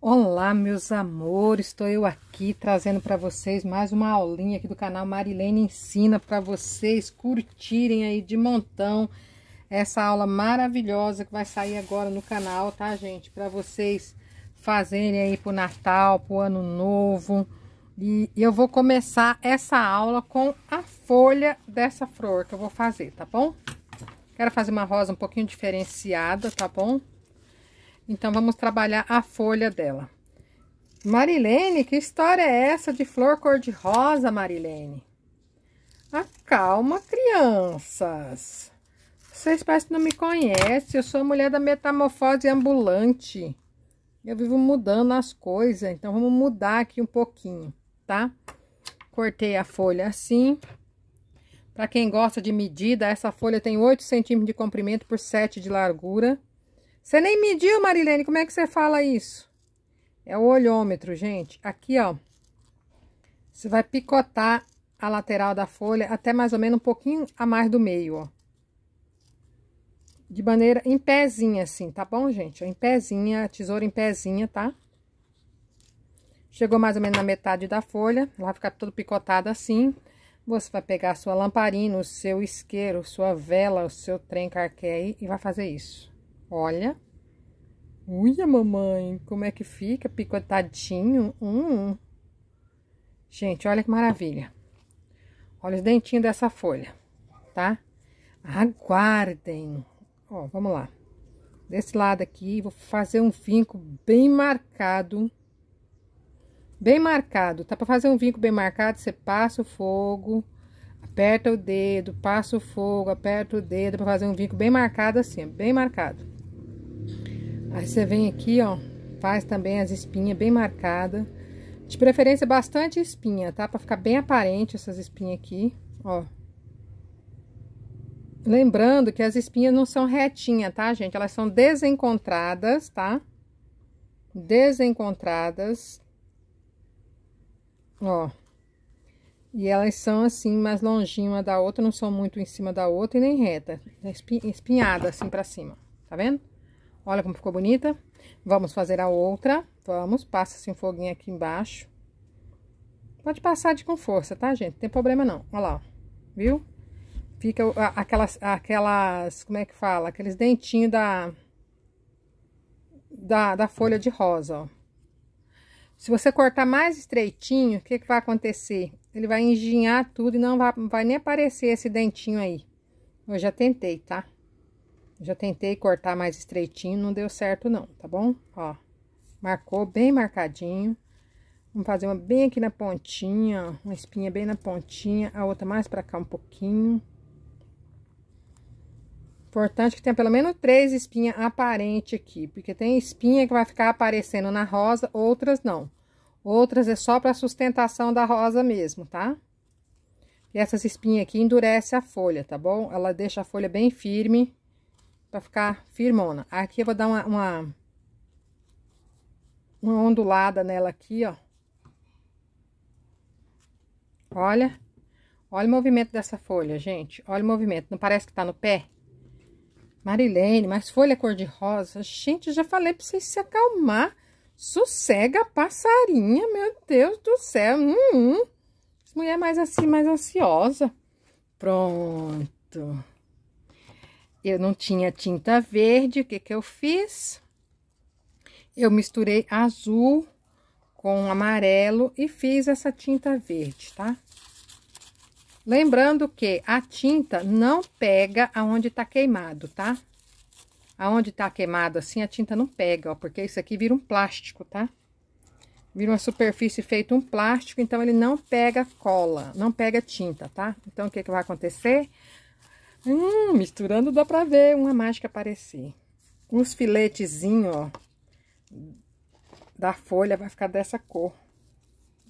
Olá, meus amores, estou eu aqui trazendo para vocês mais uma aulinha aqui do canal Marilene Ensina para vocês curtirem aí de montão essa aula maravilhosa que vai sair agora no canal, tá, gente? Para vocês fazerem aí para o Natal, para o Ano Novo. E eu vou começar essa aula com a folha dessa flor que eu vou fazer, tá bom? Quero fazer uma rosa um pouquinho diferenciada, tá bom? Tá bom? Então, vamos trabalhar a folha dela. Marilene, que história é essa de flor cor-de-rosa, Marilene? Acalma, ah, crianças. Vocês parecem que não me conhecem. Eu sou a mulher da metamorfose ambulante. Eu vivo mudando as coisas, então vamos mudar aqui um pouquinho, tá? Cortei a folha assim. Para quem gosta de medida, essa folha tem 8 centímetros de comprimento por 7 de largura. Você nem mediu, Marilene, como é que você fala isso? É o olhômetro, gente. Aqui, ó, você vai picotar a lateral da folha até mais ou menos um pouquinho a mais do meio, ó. De maneira em pezinha, assim, tá bom, gente? Em pezinha, tesoura em pezinha, tá? Chegou mais ou menos na metade da folha, ela vai ficar tudo picotada assim. Você vai pegar a sua lamparina, o seu isqueiro, sua vela, o seu trem carqué aí e vai fazer isso. Olha. Ui, mamãe, como é que fica picotadinho. Hum, hum. Gente, olha que maravilha. Olha os dentinhos dessa folha, tá? Aguardem. Ó, vamos lá. Desse lado aqui, vou fazer um vinco bem marcado. Bem marcado, tá? Pra fazer um vinco bem marcado, você passa o fogo, aperta o dedo, passa o fogo, aperta o dedo, pra fazer um vinco bem marcado assim, bem marcado. Aí você vem aqui, ó, faz também as espinhas bem marcadas. De preferência, bastante espinha, tá? Pra ficar bem aparente essas espinhas aqui, ó. Lembrando que as espinhas não são retinhas, tá, gente? Elas são desencontradas, tá? Desencontradas. Ó. E elas são assim, mais longe uma da outra, não são muito em cima da outra e nem reta. espinhada assim pra cima, tá vendo? Olha como ficou bonita. Vamos fazer a outra. Vamos, passa-se um foguinho aqui embaixo. Pode passar de com força, tá, gente? Não tem problema não. Olha lá, viu? Fica aquelas, aquelas, como é que fala? Aqueles dentinhos da, da, da folha de rosa, ó. Se você cortar mais estreitinho, o que, que vai acontecer? Ele vai enginhar tudo e não vai, não vai nem aparecer esse dentinho aí. Eu já tentei, tá? Já tentei cortar mais estreitinho, não deu certo não, tá bom? Ó, marcou bem marcadinho. Vamos fazer uma bem aqui na pontinha, uma espinha bem na pontinha, a outra mais pra cá um pouquinho. Importante que tenha pelo menos três espinhas aparentes aqui, porque tem espinha que vai ficar aparecendo na rosa, outras não. Outras é só para sustentação da rosa mesmo, tá? E essas espinhas aqui endurece a folha, tá bom? Ela deixa a folha bem firme. Pra ficar firmona. Aqui eu vou dar uma, uma, uma ondulada nela aqui, ó. Olha. Olha o movimento dessa folha, gente. Olha o movimento. Não parece que tá no pé? Marilene, mas folha cor-de-rosa. Gente, já falei pra vocês se acalmar. Sossega a passarinha, meu Deus do céu. Hum, hum. As mulher é mais assim, mais ansiosa. Pronto. Eu não tinha tinta verde, o que que eu fiz? Eu misturei azul com amarelo e fiz essa tinta verde, tá? Lembrando que a tinta não pega aonde tá queimado, tá? Aonde tá queimado assim, a tinta não pega, ó, porque isso aqui vira um plástico, tá? Vira uma superfície feita um plástico, então ele não pega cola, não pega tinta, tá? Então, o que que vai acontecer? Hum, misturando dá pra ver uma mágica aparecer. Os filetezinhos, ó, da folha vai ficar dessa cor.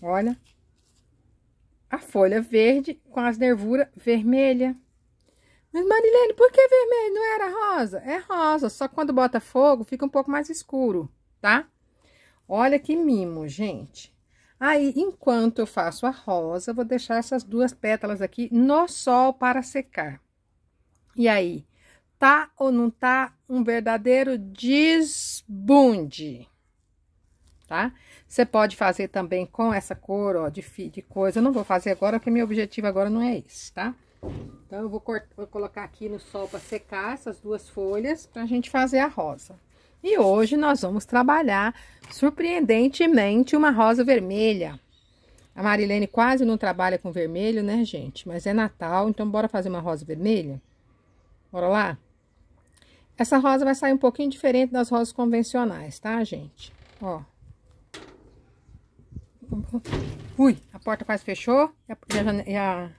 Olha. A folha verde com as nervuras vermelha. Mas Marilene, por que vermelho? Não era rosa? É rosa, só quando bota fogo fica um pouco mais escuro, tá? Olha que mimo, gente. Aí, enquanto eu faço a rosa, vou deixar essas duas pétalas aqui no sol para secar. E aí, tá ou não tá um verdadeiro desbunde, tá? Você pode fazer também com essa cor, ó, de, de coisa. Eu não vou fazer agora, porque meu objetivo agora não é esse, tá? Então, eu vou, cortar, vou colocar aqui no sol para secar essas duas folhas para a gente fazer a rosa. E hoje nós vamos trabalhar, surpreendentemente, uma rosa vermelha. A Marilene quase não trabalha com vermelho, né, gente? Mas é Natal, então bora fazer uma rosa vermelha? Bora lá? Essa rosa vai sair um pouquinho diferente das rosas convencionais, tá, gente? Ó. Ui, a porta quase fechou e a, e a,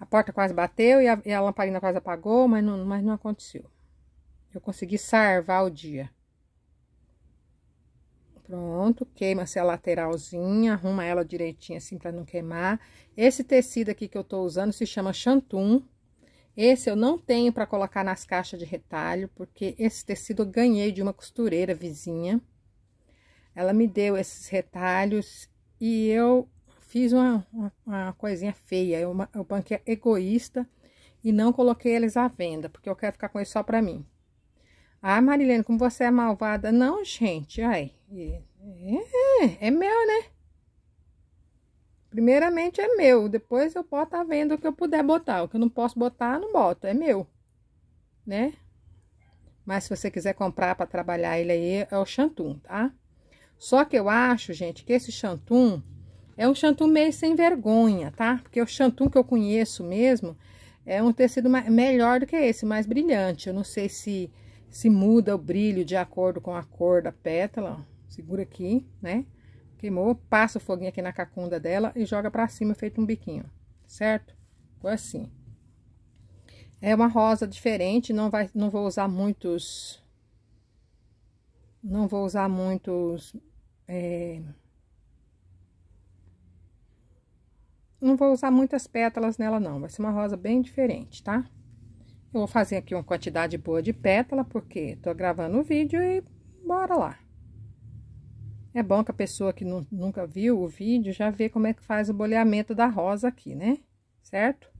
a porta quase bateu e a, e a, lamparina quase apagou, mas não, mas não aconteceu. Eu consegui sarvar o dia. Pronto, queima-se a lateralzinha, arruma ela direitinho assim para não queimar. Esse tecido aqui que eu tô usando se chama chantum. Esse eu não tenho para colocar nas caixas de retalho, porque esse tecido eu ganhei de uma costureira vizinha. Ela me deu esses retalhos e eu fiz uma, uma, uma coisinha feia. Eu, uma, eu banquei egoísta e não coloquei eles à venda, porque eu quero ficar com eles só para mim. Ah, Marilene, como você é malvada. Não, gente, ai. É, é, é meu, né? Primeiramente é meu, depois eu posso estar tá vendo o que eu puder botar. O que eu não posso botar, não boto, é meu, né? Mas se você quiser comprar para trabalhar ele aí, é o Xantum, tá? Só que eu acho, gente, que esse Xantum é um Xantum meio sem vergonha, tá? Porque o Xantum que eu conheço mesmo é um tecido mais, melhor do que esse, mais brilhante. Eu não sei se, se muda o brilho de acordo com a cor da pétala, Segura aqui, né? Queimou, passa o foguinho aqui na cacunda dela e joga pra cima, feito um biquinho, certo? Ficou assim. É uma rosa diferente, não, vai, não vou usar muitos... Não vou usar muitos... É, não vou usar muitas pétalas nela não, vai ser uma rosa bem diferente, tá? Eu vou fazer aqui uma quantidade boa de pétala, porque tô gravando o vídeo e bora lá. É bom que a pessoa que nunca viu o vídeo já vê como é que faz o boleamento da rosa aqui, né? Certo?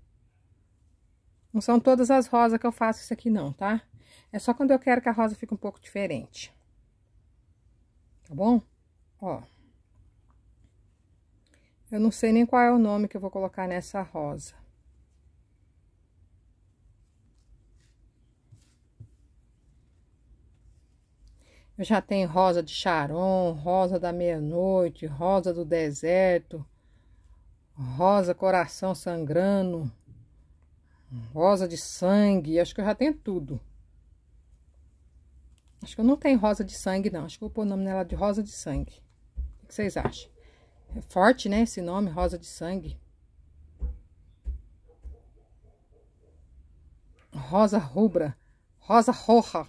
Não são todas as rosas que eu faço isso aqui não, tá? É só quando eu quero que a rosa fique um pouco diferente. Tá bom? Ó. Eu não sei nem qual é o nome que eu vou colocar nessa rosa. Eu já tenho rosa de Charon, rosa da meia-noite, rosa do deserto, rosa coração sangrando, rosa de sangue, acho que eu já tenho tudo. Acho que eu não tenho rosa de sangue, não. Acho que eu vou pôr o nome nela de rosa de sangue. O que vocês acham? É forte, né, esse nome, rosa de sangue. Rosa rubra, rosa roja.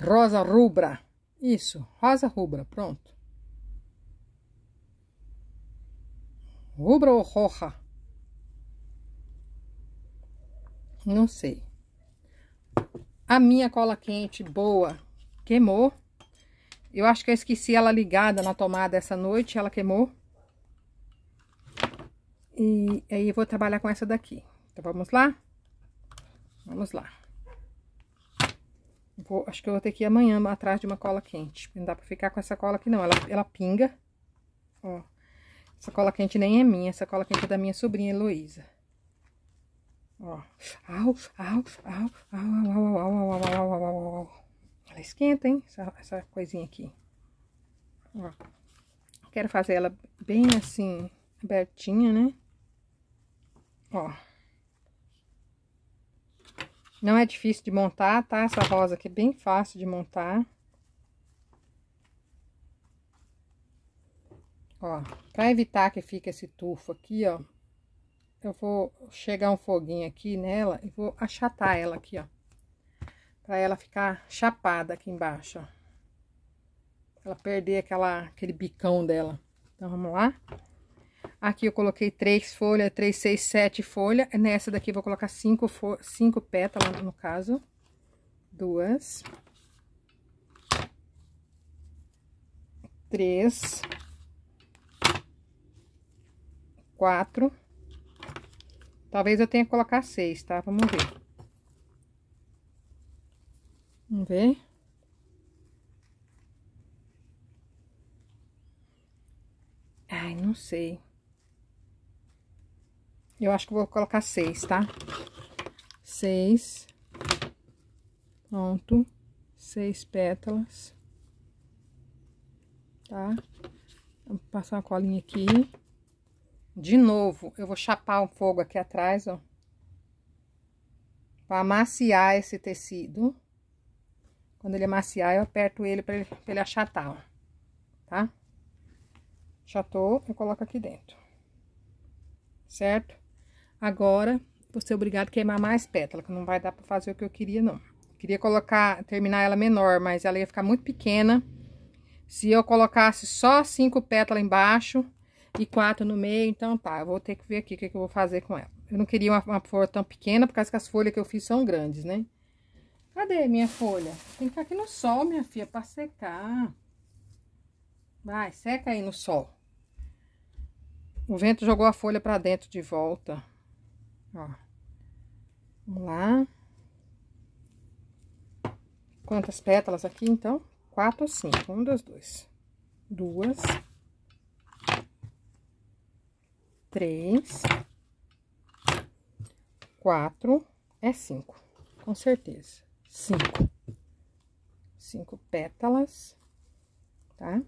rosa rubra. Isso, rosa rubra, pronto. Rubra ou roja? Não sei. A minha cola quente boa queimou. Eu acho que eu esqueci ela ligada na tomada essa noite, ela queimou. E aí eu vou trabalhar com essa daqui. Então vamos lá? Vamos lá. Vou, acho que eu vou ter que ir amanhã atrás de uma cola quente. Não dá pra ficar com essa cola aqui, não. Ela, ela pinga. Ó. Essa cola quente nem é minha. Essa cola quente é da minha sobrinha, Heloísa. Ó. Au, au, au, au, au, au, au, au, au, au, au, au. Ela esquenta, hein? Essa, essa coisinha aqui. Ó. Quero fazer ela bem assim, abertinha, né? Ó. Não é difícil de montar, tá? Essa rosa aqui é bem fácil de montar. Ó, pra evitar que fique esse tufo aqui, ó, eu vou chegar um foguinho aqui nela e vou achatar ela aqui, ó. Pra ela ficar chapada aqui embaixo, ó. ela perder aquela, aquele bicão dela. Então, vamos lá? Aqui eu coloquei três folhas, três, seis, sete folhas. Nessa daqui eu vou colocar cinco, cinco pétalas, no caso. Duas. Três. Quatro. Talvez eu tenha que colocar seis, tá? Vamos ver. Vamos ver. Ai, não sei. Eu acho que vou colocar seis, tá? Seis. Pronto. Seis pétalas. Tá? Vou passar uma colinha aqui. De novo, eu vou chapar o fogo aqui atrás, ó. Pra amaciar esse tecido. Quando ele amaciar, eu aperto ele pra ele, pra ele achatar, ó. Tá? Chatou, eu coloco aqui dentro. Certo? Agora, vou ser obrigada a queimar mais pétala, que não vai dar pra fazer o que eu queria, não. Queria colocar, terminar ela menor, mas ela ia ficar muito pequena. Se eu colocasse só cinco pétalas embaixo e quatro no meio, então tá, eu vou ter que ver aqui o que, que eu vou fazer com ela. Eu não queria uma, uma, flor tão pequena, por causa que as folhas que eu fiz são grandes, né? Cadê minha folha? Tem que ficar aqui no sol, minha filha, pra secar. Vai, seca aí no sol. O vento jogou a folha pra dentro de volta. Ó. Vamos lá. Quantas pétalas aqui, então? Quatro ou cinco? Um, dois, dois. Duas. Três. Quatro. É cinco, com certeza. Cinco. Cinco pétalas, tá?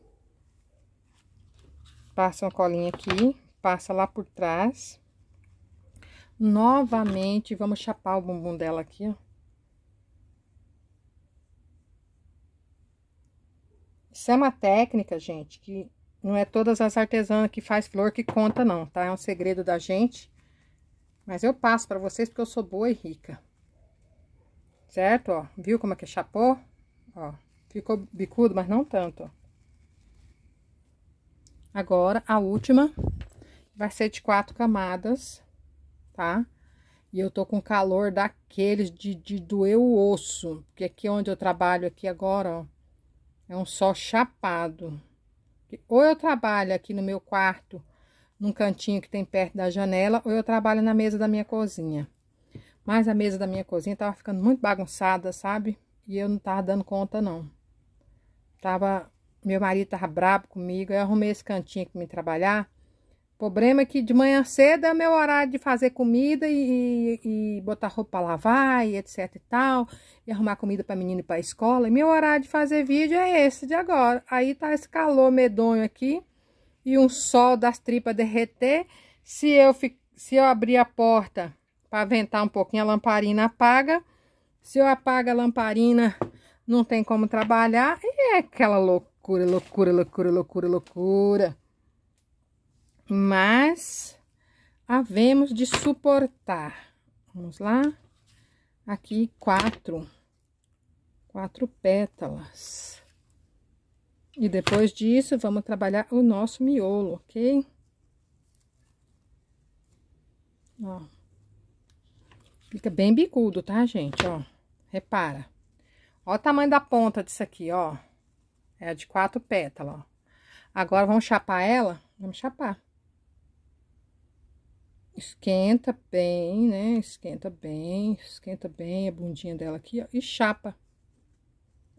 Passa uma colinha aqui, passa lá por trás. Novamente, vamos chapar o bumbum dela aqui, ó. Isso é uma técnica, gente, que não é todas as artesãs que faz flor que conta, não, tá? É um segredo da gente. Mas eu passo para vocês porque eu sou boa e rica. Certo, ó? Viu como é que chapou? Ó, ficou bicudo, mas não tanto, ó. Agora, a última vai ser de quatro camadas tá? E eu tô com calor daqueles de, de doer o osso. Porque aqui onde eu trabalho aqui agora, ó, é um sol chapado. Ou eu trabalho aqui no meu quarto, num cantinho que tem perto da janela, ou eu trabalho na mesa da minha cozinha. Mas a mesa da minha cozinha tava ficando muito bagunçada, sabe? E eu não tava dando conta, não. Tava... Meu marido tava brabo comigo, eu arrumei esse cantinho aqui pra me trabalhar problema é que de manhã cedo é meu horário de fazer comida e, e, botar roupa para lavar e etc e tal, e arrumar comida para menino e para escola. E meu horário de fazer vídeo é esse de agora. Aí tá esse calor medonho aqui e um sol das tripas derreter. Se eu, se eu abrir a porta para ventar um pouquinho, a lamparina apaga. Se eu apago a lamparina, não tem como trabalhar. E é aquela loucura, loucura, loucura, loucura, loucura mas havemos de suportar. Vamos lá? Aqui quatro, quatro pétalas. E depois disso, vamos trabalhar o nosso miolo, ok? Ó. Fica bem bicudo, tá, gente? Ó, repara. Ó o tamanho da ponta disso aqui, ó. É de quatro pétalas, ó. Agora, vamos chapar ela? Vamos chapar esquenta bem, né? Esquenta bem, esquenta bem a bundinha dela aqui, ó, e chapa.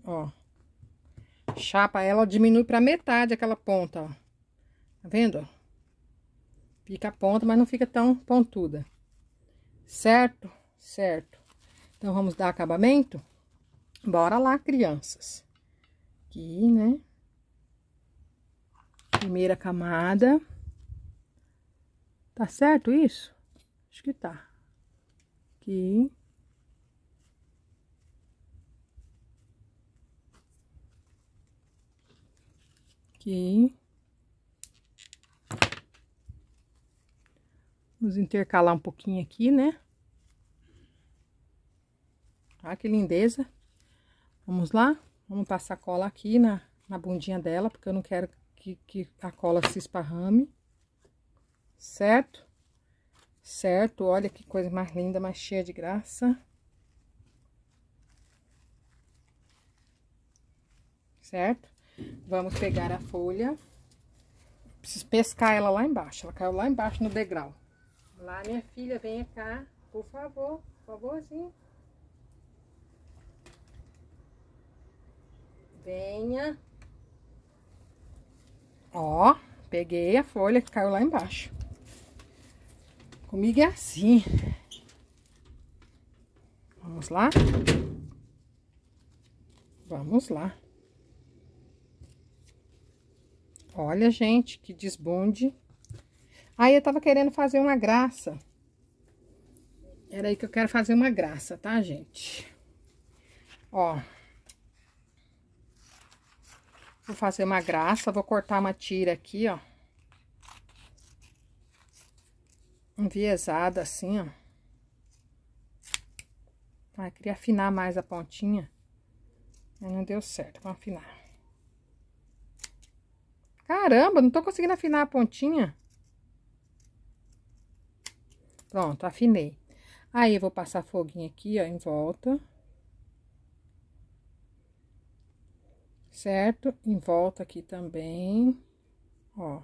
Ó. Chapa, ela diminui pra metade aquela ponta, ó. Tá vendo, Fica a ponta, mas não fica tão pontuda. Certo? Certo. Então, vamos dar acabamento? Bora lá, crianças. Aqui, né? Primeira camada. Tá certo isso? Acho que tá. Aqui. Aqui. Vamos intercalar um pouquinho aqui, né? ah, que lindeza. Vamos lá? Vamos passar cola aqui na, na bundinha dela, porque eu não quero que, que a cola se esparrame certo? Certo, olha que coisa mais linda, mais cheia de graça. Certo? Vamos pegar a folha. Preciso pescar ela lá embaixo, ela caiu lá embaixo no degrau. Lá, minha filha, venha cá, por favor, por favorzinho. Venha. Ó, peguei a folha que caiu lá embaixo. Comigo é assim. Vamos lá? Vamos lá. Olha, gente, que desbunde. Aí, eu tava querendo fazer uma graça. Era aí que eu quero fazer uma graça, tá, gente? Ó. Vou fazer uma graça, vou cortar uma tira aqui, ó. enviesada assim, ó. Ah, queria afinar mais a pontinha, mas não deu certo, vamos afinar. Caramba, não tô conseguindo afinar a pontinha. Pronto, afinei. Aí, eu vou passar foguinho aqui, ó, em volta. Certo? Em volta aqui também, ó.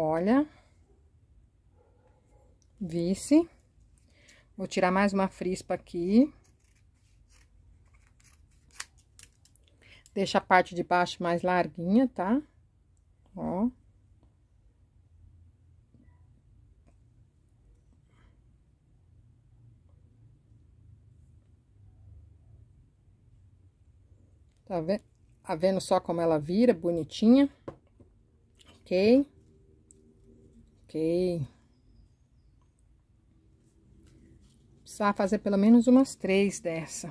Olha. vice. Vou tirar mais uma frispa aqui. Deixa a parte de baixo mais larguinha, tá? Ó. Tá vendo? Tá vendo só como ela vira, bonitinha? Ok. Ok. Precisava fazer pelo menos umas três dessa.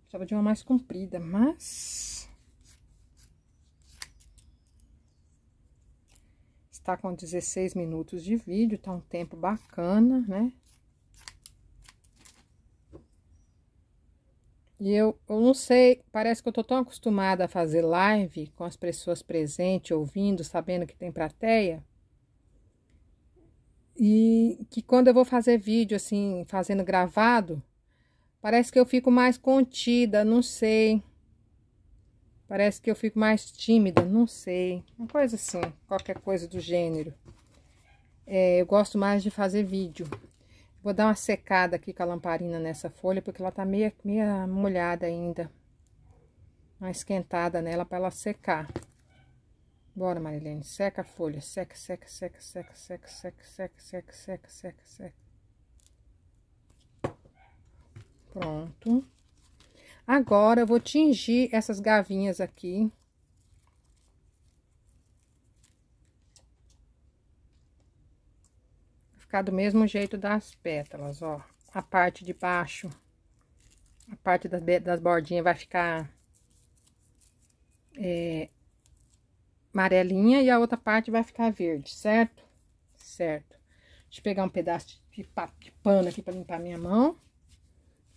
Precisava de uma mais comprida, mas... Está com 16 minutos de vídeo, tá um tempo bacana, né? E eu, eu não sei, parece que eu tô tão acostumada a fazer live com as pessoas presentes, ouvindo, sabendo que tem plateia. E que quando eu vou fazer vídeo, assim, fazendo gravado, parece que eu fico mais contida, não sei. Parece que eu fico mais tímida, não sei. Uma coisa assim, qualquer coisa do gênero. É, eu gosto mais de fazer vídeo. Vou dar uma secada aqui com a lamparina nessa folha, porque ela tá meia, meia molhada ainda. Uma esquentada nela para ela secar. Bora, Marilene, seca a folha. Seca, seca, seca, seca, seca, seca, seca, seca, seca, seca, seca. Pronto. Agora, eu vou tingir essas gavinhas aqui. ficar do mesmo jeito das pétalas, ó. A parte de baixo, a parte das, das bordinhas vai ficar é, amarelinha e a outra parte vai ficar verde, certo? Certo. Deixa eu pegar um pedaço de, de pano aqui para limpar minha mão.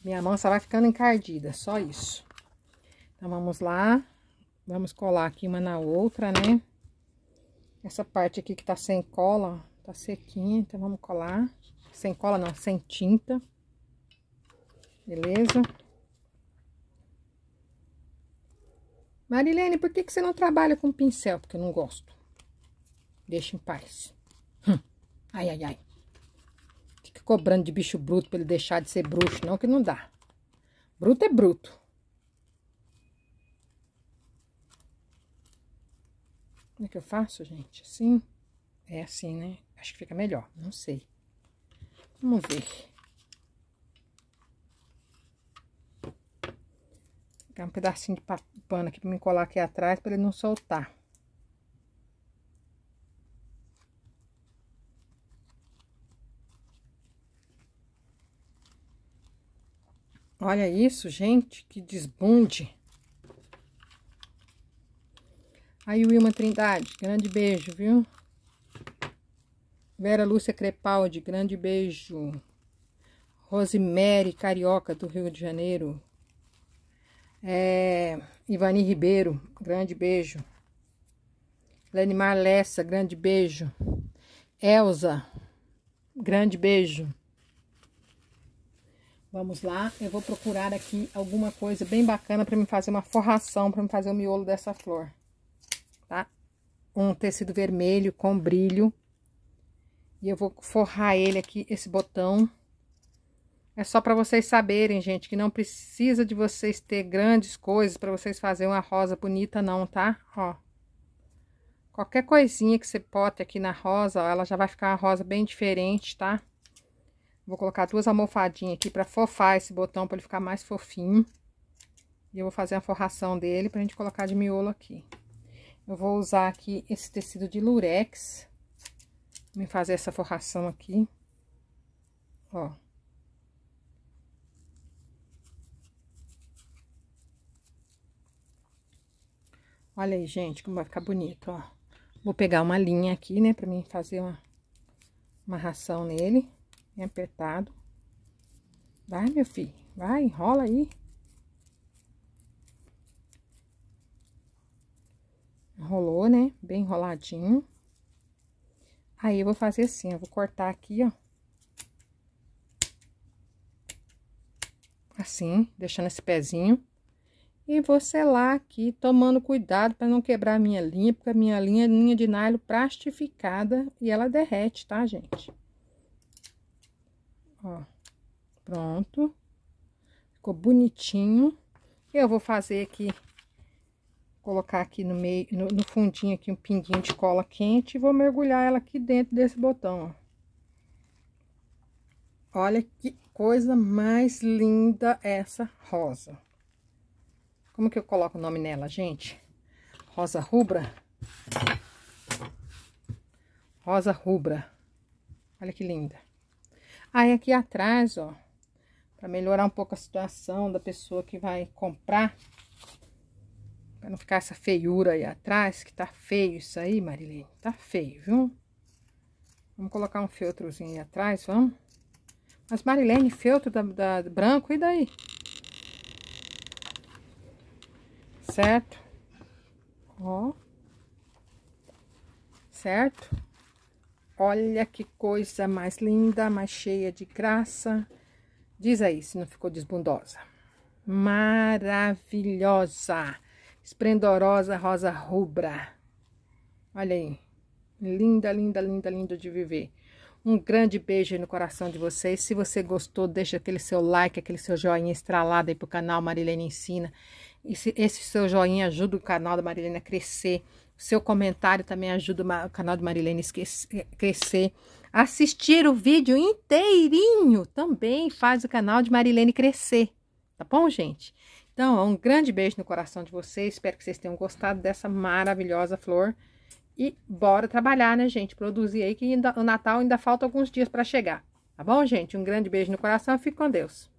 Minha mão só vai ficando encardida, só isso. Então, vamos lá. Vamos colar aqui uma na outra, né? Essa parte aqui que tá sem cola, Tá sequinho então vamos colar. Sem cola não, sem tinta. Beleza? Marilene, por que, que você não trabalha com pincel? Porque eu não gosto. Deixa em paz. Hum. Ai, ai, ai. Fica cobrando de bicho bruto pra ele deixar de ser bruxo, não, que não dá. Bruto é bruto. Como é que eu faço, gente? Assim? É assim, né? Acho que fica melhor, não sei. Vamos ver. Vou pegar um pedacinho de pano aqui para me colar aqui atrás para ele não soltar. Olha isso, gente, que desbunde. Aí, Wilma Trindade, grande beijo, viu? Vera Lúcia Crepaldi, grande beijo. Rosemary Carioca, do Rio de Janeiro. É, Ivani Ribeiro, grande beijo. Lenimar Lessa, grande beijo. Elza, grande beijo. Vamos lá, eu vou procurar aqui alguma coisa bem bacana para me fazer uma forração, para me fazer o miolo dessa flor, tá? Um tecido vermelho com brilho. E eu vou forrar ele aqui, esse botão. É só para vocês saberem, gente, que não precisa de vocês ter grandes coisas para vocês fazerem uma rosa bonita não, tá? Ó. Qualquer coisinha que você pote aqui na rosa, ó, ela já vai ficar uma rosa bem diferente, tá? Vou colocar duas almofadinhas aqui para fofar esse botão, para ele ficar mais fofinho. E eu vou fazer a forração dele pra gente colocar de miolo aqui. Eu vou usar aqui esse tecido de lurex vou fazer essa forração aqui. Ó. Olha aí, gente, como vai ficar bonito, ó. Vou pegar uma linha aqui, né, pra mim fazer uma ração nele. Bem apertado. Vai, meu filho, vai, enrola aí. Enrolou, né, bem enroladinho. Aí, eu vou fazer assim, eu vou cortar aqui, ó. Assim, deixando esse pezinho. E vou selar aqui, tomando cuidado para não quebrar a minha linha, porque a minha linha é linha de nylon plastificada e ela derrete, tá, gente? Ó, pronto. Ficou bonitinho. Eu vou fazer aqui colocar aqui no meio, no, no, fundinho aqui um pinguinho de cola quente e vou mergulhar ela aqui dentro desse botão, ó. Olha que coisa mais linda essa rosa. Como que eu coloco o nome nela, gente? Rosa rubra? Rosa rubra. Olha que linda. Aí aqui atrás, ó, para melhorar um pouco a situação da pessoa que vai comprar, Pra não ficar essa feiura aí atrás, que tá feio isso aí, Marilene. Tá feio, viu? Vamos colocar um feltrozinho aí atrás, vamos? Mas Marilene, feltro da, da, da branco, e daí? Certo? Ó. Certo? Olha que coisa mais linda, mais cheia de graça. Diz aí se não ficou desbundosa. Maravilhosa! esplendorosa rosa rubra. Olha aí, linda, linda, linda, linda de viver. Um grande beijo no coração de vocês. Se você gostou, deixa aquele seu like, aquele seu joinha estralado aí pro canal Marilene Ensina. Esse, esse seu joinha ajuda o canal da Marilene a crescer. O seu comentário também ajuda o canal da Marilene a eh, crescer. Assistir o vídeo inteirinho também faz o canal de Marilene crescer. Tá bom, gente? Então, um grande beijo no coração de vocês. Espero que vocês tenham gostado dessa maravilhosa flor. E bora trabalhar, né, gente? Produzir aí que ainda, o Natal ainda falta alguns dias para chegar. Tá bom, gente? Um grande beijo no coração. Fique com Deus.